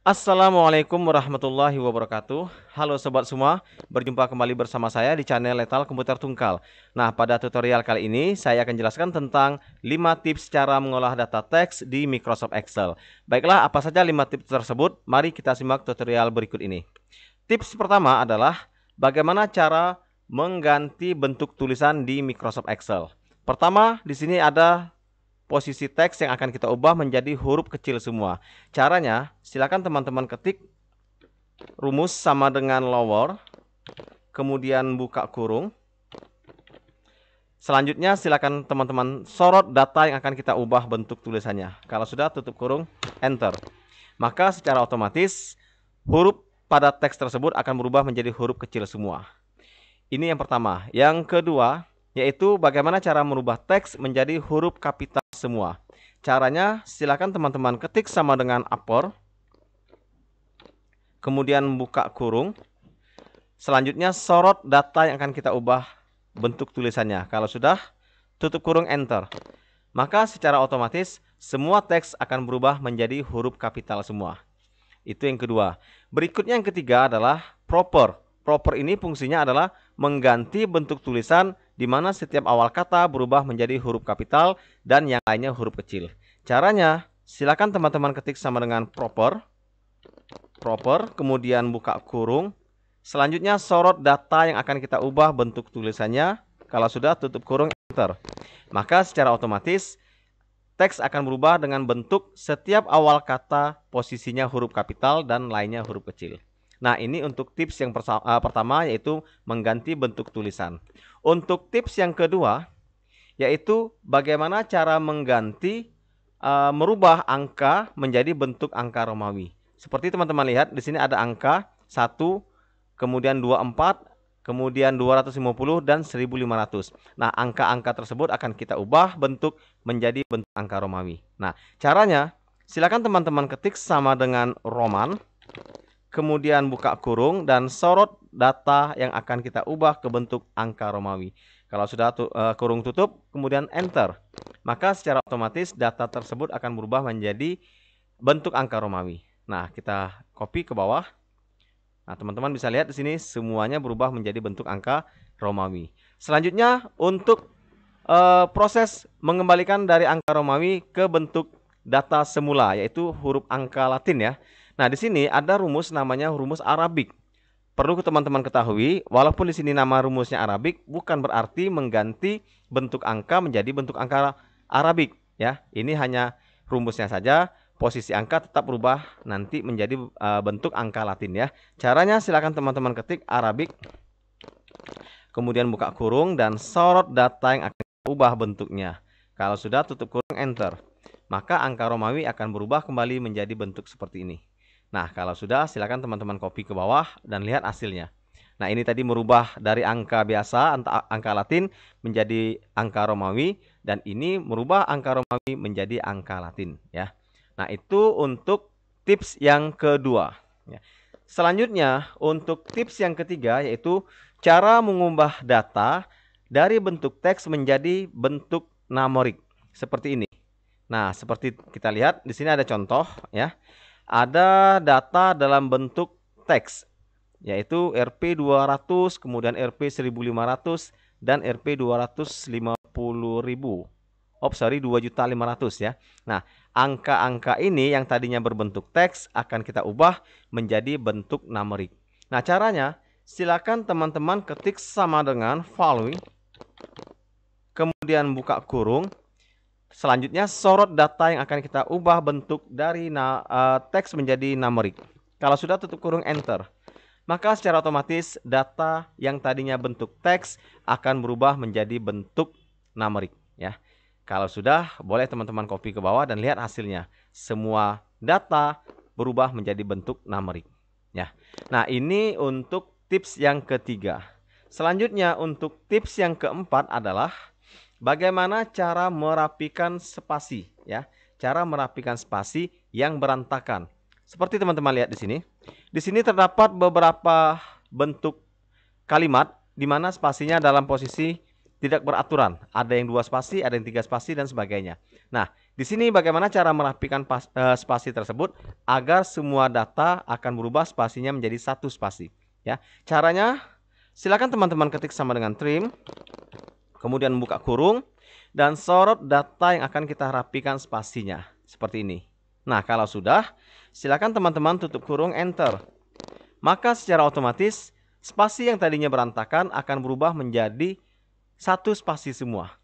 Assalamualaikum warahmatullahi wabarakatuh Halo sobat semua, berjumpa kembali bersama saya di channel Letal Komputer Tungkal Nah pada tutorial kali ini saya akan jelaskan tentang 5 tips cara mengolah data teks di Microsoft Excel Baiklah apa saja 5 tips tersebut, mari kita simak tutorial berikut ini Tips pertama adalah bagaimana cara mengganti bentuk tulisan di Microsoft Excel Pertama di sini ada posisi teks yang akan kita ubah menjadi huruf kecil semua. Caranya, silakan teman-teman ketik rumus sama dengan lower, kemudian buka kurung. Selanjutnya silakan teman-teman sorot data yang akan kita ubah bentuk tulisannya. Kalau sudah tutup kurung, enter. Maka secara otomatis huruf pada teks tersebut akan berubah menjadi huruf kecil semua. Ini yang pertama. Yang kedua yaitu bagaimana cara merubah teks menjadi huruf kapital semua. Caranya silakan teman-teman ketik sama dengan apor. Kemudian buka kurung. Selanjutnya sorot data yang akan kita ubah bentuk tulisannya. Kalau sudah, tutup kurung enter. Maka secara otomatis semua teks akan berubah menjadi huruf kapital semua. Itu yang kedua. Berikutnya yang ketiga adalah proper. Proper ini fungsinya adalah mengganti bentuk tulisan di mana setiap awal kata berubah menjadi huruf kapital dan yang lainnya huruf kecil. Caranya, silakan teman-teman ketik sama dengan proper, proper, kemudian buka kurung. Selanjutnya sorot data yang akan kita ubah bentuk tulisannya. Kalau sudah tutup kurung enter. Maka secara otomatis teks akan berubah dengan bentuk setiap awal kata posisinya huruf kapital dan lainnya huruf kecil. Nah, ini untuk tips yang eh, pertama yaitu mengganti bentuk tulisan. Untuk tips yang kedua yaitu bagaimana cara mengganti uh, merubah angka menjadi bentuk angka Romawi. Seperti teman-teman lihat di sini ada angka 1 kemudian 24 kemudian 250 dan 1500. Nah, angka-angka tersebut akan kita ubah bentuk menjadi bentuk angka Romawi. Nah, caranya silakan teman-teman ketik sama dengan Roman kemudian buka kurung dan sorot data yang akan kita ubah ke bentuk angka Romawi. Kalau sudah tu, uh, kurung tutup, kemudian enter, maka secara otomatis data tersebut akan berubah menjadi bentuk angka Romawi. Nah, kita copy ke bawah. Nah, teman-teman bisa lihat di sini semuanya berubah menjadi bentuk angka Romawi. Selanjutnya untuk uh, proses mengembalikan dari angka Romawi ke bentuk data semula yaitu huruf angka Latin ya. Nah, di sini ada rumus namanya rumus Arabik. Perlu teman-teman ketahui, walaupun di sini nama rumusnya Arabik, bukan berarti mengganti bentuk angka menjadi bentuk angka Arabik, ya. Ini hanya rumusnya saja, posisi angka tetap berubah nanti menjadi e, bentuk angka Latin ya. Caranya silakan teman-teman ketik Arabik kemudian buka kurung dan sorot data yang akan berubah bentuknya. Kalau sudah tutup kurung enter, maka angka Romawi akan berubah kembali menjadi bentuk seperti ini. Nah, kalau sudah silakan teman-teman copy ke bawah dan lihat hasilnya. Nah, ini tadi merubah dari angka biasa, angka Latin menjadi angka Romawi dan ini merubah angka Romawi menjadi angka Latin ya. Nah, itu untuk tips yang kedua ya. Selanjutnya, untuk tips yang ketiga yaitu cara mengubah data dari bentuk teks menjadi bentuk namorik seperti ini. Nah, seperti kita lihat di sini ada contoh ya ada data dalam bentuk teks yaitu RP 200 kemudian RP 1500 dan RP 250.000 oh sorry 2.500 ya. Nah, angka-angka ini yang tadinya berbentuk teks akan kita ubah menjadi bentuk numerik. Nah, caranya silakan teman-teman ketik sama dengan following kemudian buka kurung Selanjutnya sorot data yang akan kita ubah bentuk dari uh, teks menjadi numerik. Kalau sudah tutup kurung enter, maka secara otomatis data yang tadinya bentuk teks akan berubah menjadi bentuk numerik ya. Kalau sudah, boleh teman-teman copy ke bawah dan lihat hasilnya. Semua data berubah menjadi bentuk numerik ya. Nah, ini untuk tips yang ketiga. Selanjutnya untuk tips yang keempat adalah Bagaimana cara merapikan spasi ya? Cara merapikan spasi yang berantakan. Seperti teman-teman lihat di sini. Di sini terdapat beberapa bentuk kalimat di mana spasinya dalam posisi tidak beraturan. Ada yang dua spasi, ada yang tiga spasi dan sebagainya. Nah, di sini bagaimana cara merapikan pas, eh, spasi tersebut agar semua data akan berubah spasinya menjadi satu spasi, ya. Caranya silakan teman-teman ketik sama dengan trim Kemudian buka kurung dan sorot data yang akan kita rapikan spasinya seperti ini. Nah, kalau sudah, silakan teman-teman tutup kurung enter. Maka secara otomatis spasi yang tadinya berantakan akan berubah menjadi satu spasi semua.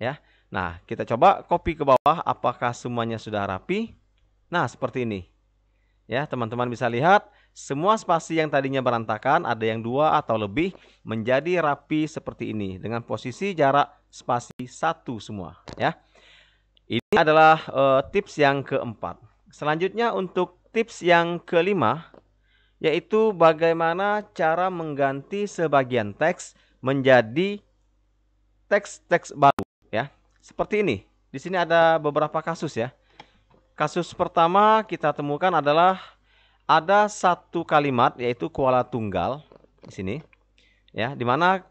Ya. Nah, kita coba copy ke bawah apakah semuanya sudah rapi. Nah, seperti ini. Ya, teman-teman bisa lihat semua spasi yang tadinya berantakan, ada yang dua atau lebih, menjadi rapi seperti ini dengan posisi jarak spasi satu semua. Ya, ini adalah uh, tips yang keempat. Selanjutnya untuk tips yang kelima, yaitu bagaimana cara mengganti sebagian teks menjadi teks-teks baru. Ya, seperti ini. Di sini ada beberapa kasus ya. Kasus pertama kita temukan adalah ada satu kalimat yaitu kuala tunggal di sini ya di mana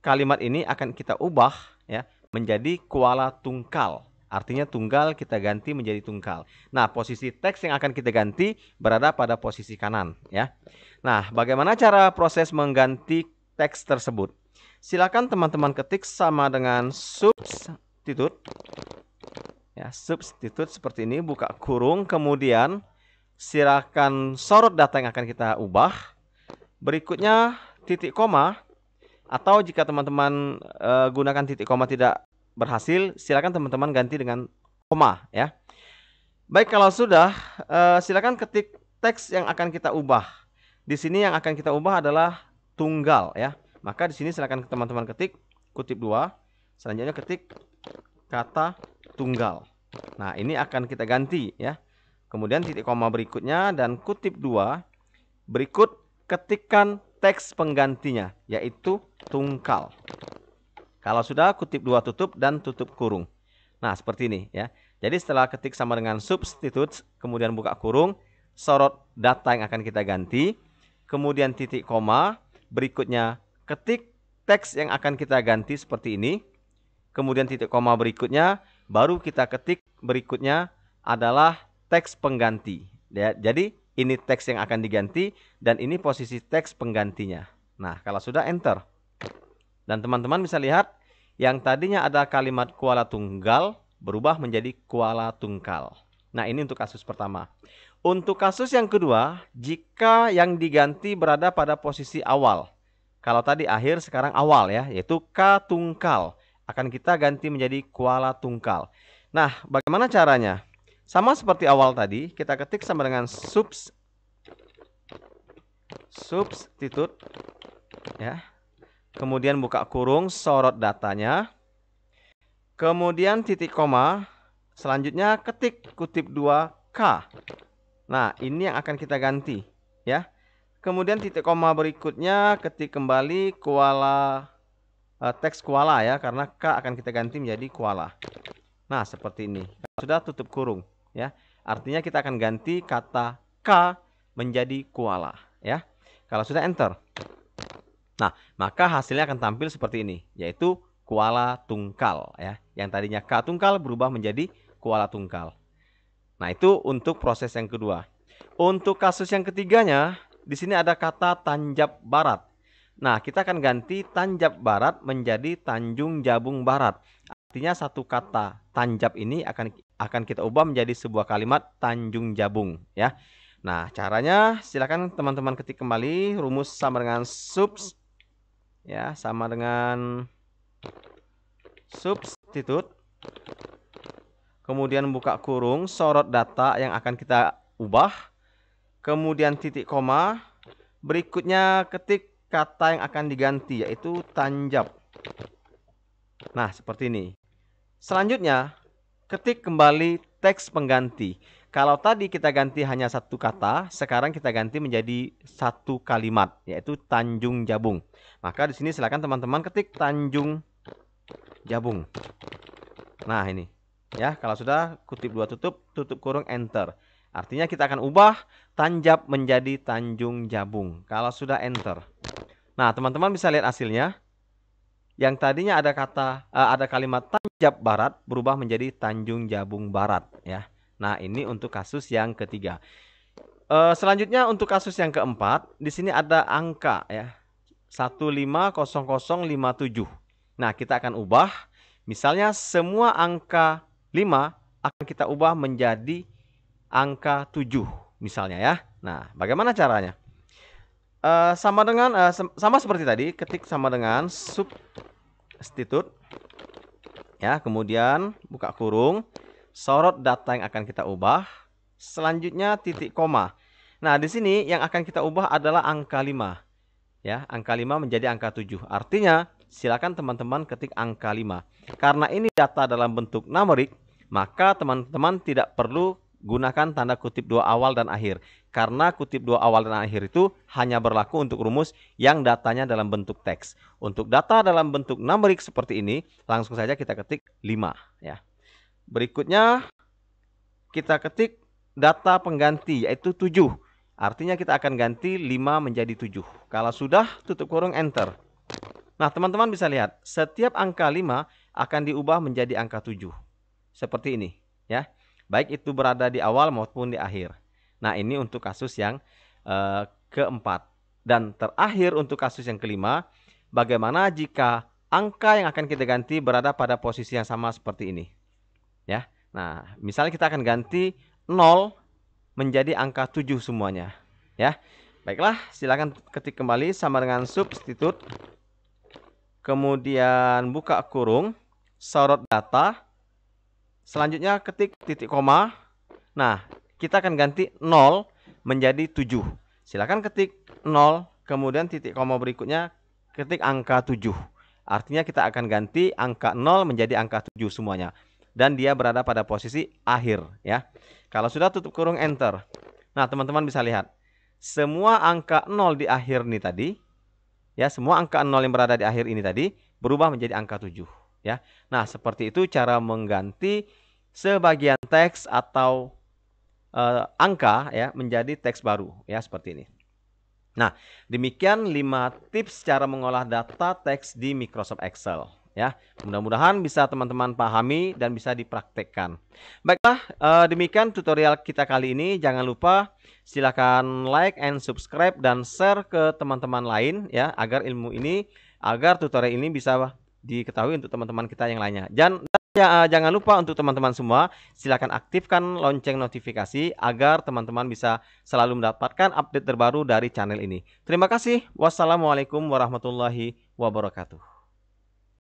kalimat ini akan kita ubah ya menjadi kuala tungkal artinya tunggal kita ganti menjadi tungkal nah posisi teks yang akan kita ganti berada pada posisi kanan ya nah bagaimana cara proses mengganti teks tersebut silakan teman-teman ketik sama dengan substitute ya substitute seperti ini buka kurung kemudian silakan sorot data yang akan kita ubah. Berikutnya titik koma atau jika teman-teman e, gunakan titik koma tidak berhasil, silakan teman-teman ganti dengan koma ya. Baik kalau sudah, e, silakan ketik teks yang akan kita ubah. Di sini yang akan kita ubah adalah tunggal ya. Maka di sini silakan teman-teman ketik kutip dua, selanjutnya ketik kata tunggal. Nah, ini akan kita ganti ya. Kemudian titik koma berikutnya dan kutip dua Berikut ketikan teks penggantinya yaitu tungkal. Kalau sudah kutip dua tutup dan tutup kurung. Nah, seperti ini ya. Jadi setelah ketik sama dengan substitutes, kemudian buka kurung, sorot data yang akan kita ganti, kemudian titik koma, berikutnya ketik teks yang akan kita ganti seperti ini. Kemudian titik koma berikutnya, baru kita ketik berikutnya adalah teks pengganti. Ya, jadi ini teks yang akan diganti dan ini posisi teks penggantinya. Nah, kalau sudah enter. Dan teman-teman bisa lihat yang tadinya ada kalimat kuala tunggal berubah menjadi kuala tungkal. Nah, ini untuk kasus pertama. Untuk kasus yang kedua, jika yang diganti berada pada posisi awal. Kalau tadi akhir, sekarang awal ya, yaitu K tungkal. Akan kita ganti menjadi kuala tungkal. Nah, bagaimana caranya? Sama seperti awal tadi, kita ketik sama dengan subs substitute ya. Kemudian buka kurung sorot datanya. Kemudian titik koma, selanjutnya ketik kutip 2K. Nah, ini yang akan kita ganti ya. Kemudian titik koma berikutnya ketik kembali kuala, eh, teks kuala ya karena K akan kita ganti menjadi kuala. Nah, seperti ini. Sudah tutup kurung ya. Artinya kita akan ganti kata K menjadi kuala. ya. Kalau sudah enter. Nah, maka hasilnya akan tampil seperti ini, yaitu kuala tungkal ya. Yang tadinya K tungkal berubah menjadi kuala tungkal. Nah, itu untuk proses yang kedua. Untuk kasus yang ketiganya, di sini ada kata Tanjab Barat. Nah, kita akan ganti Tanjab Barat menjadi Tanjung Jabung Barat. Artinya satu kata tanjab ini akan akan kita ubah menjadi sebuah kalimat Tanjung Jabung ya. Nah, caranya silakan teman-teman ketik kembali rumus sama dengan subs ya, sama dengan substitute. Kemudian buka kurung sorot data yang akan kita ubah. Kemudian titik koma. Berikutnya ketik kata yang akan diganti yaitu tanjab. Nah, seperti ini. Selanjutnya, ketik kembali teks pengganti. Kalau tadi kita ganti hanya satu kata, sekarang kita ganti menjadi satu kalimat, yaitu Tanjung Jabung. Maka di sini silakan teman-teman ketik Tanjung Jabung. Nah, ini. Ya, kalau sudah kutip dua tutup, tutup kurung enter. Artinya kita akan ubah Tanjab menjadi Tanjung Jabung. Kalau sudah enter. Nah, teman-teman bisa lihat hasilnya yang tadinya ada kata uh, ada kalimat Tanjab Barat berubah menjadi Tanjung Jabung Barat ya. Nah, ini untuk kasus yang ketiga. Uh, selanjutnya untuk kasus yang keempat, di sini ada angka ya. 150057. Nah, kita akan ubah misalnya semua angka 5 akan kita ubah menjadi angka 7 misalnya ya. Nah, bagaimana caranya? uh, sama dengan uh, sama seperti tadi ketik sama dengan substitute ya kemudian buka kurung sorot data yang akan kita ubah selanjutnya titik koma nah di sini yang akan kita ubah adalah angka 5 ya angka 5 menjadi angka 7 artinya silakan teman-teman ketik angka 5 karena ini data dalam bentuk numerik maka teman-teman tidak perlu gunakan tanda kutip dua awal dan akhir. Karena kutip dua awal dan akhir itu hanya berlaku untuk rumus yang datanya dalam bentuk teks. Untuk data dalam bentuk numerik seperti ini, langsung saja kita ketik 5 ya. Berikutnya kita ketik data pengganti yaitu 7. Artinya kita akan ganti 5 menjadi 7. Kalau sudah tutup kurung enter. Nah, teman-teman bisa lihat, setiap angka 5 akan diubah menjadi angka 7. Seperti ini, ya baik itu berada di awal maupun di akhir. Nah, ini untuk kasus yang uh, keempat. Dan terakhir untuk kasus yang kelima, bagaimana jika angka yang akan kita ganti berada pada posisi yang sama seperti ini? Ya. Nah, misalnya kita akan ganti 0 menjadi angka 7 semuanya, ya. Baiklah, silakan ketik kembali sama dengan substitute kemudian buka kurung, sorot data, Selanjutnya ketik titik koma. Nah, kita akan ganti 0 menjadi 7. Silakan ketik 0 kemudian titik koma berikutnya ketik angka 7. Artinya kita akan ganti angka 0 menjadi angka 7 semuanya dan dia berada pada posisi akhir ya. Kalau sudah tutup kurung enter. Nah, teman-teman bisa lihat. Semua angka 0 di akhir ini tadi ya, semua angka 0 yang berada di akhir ini tadi berubah menjadi angka 7 ya. Nah, seperti itu cara mengganti sebagian teks atau uh, angka ya menjadi teks baru ya seperti ini. Nah, demikian 5 tips cara mengolah data teks di Microsoft Excel ya. Mudah-mudahan bisa teman-teman pahami dan bisa dipraktekkan. Baiklah, eh, demikian tutorial kita kali ini. Jangan lupa silakan like and subscribe dan share ke teman-teman lain ya agar ilmu ini agar tutorial ini bisa diketahui untuk teman-teman kita yang lainnya. Dan ya, jangan lupa untuk teman-teman semua, silakan aktifkan lonceng notifikasi agar teman-teman bisa selalu mendapatkan update terbaru dari channel ini. Terima kasih. Wassalamualaikum warahmatullahi wabarakatuh.